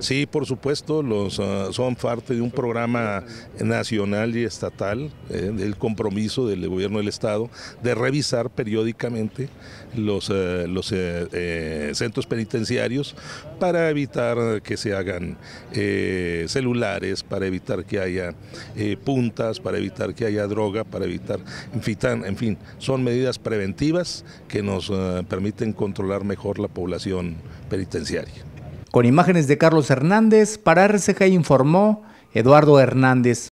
Sí, por supuesto, los ah, son parte de un programa nacional y estatal, eh, del compromiso del gobierno del Estado de revisar periódicamente los, eh, los eh, centros penitenciarios para evitar que se hagan celulares, para evitar que haya puntas, para evitar que haya droga, para evitar, en fin son medidas preventivas que nos ah, permiten controlar mejor la población penitenciaria. Con imágenes de Carlos Hernández, para RCG informó Eduardo Hernández.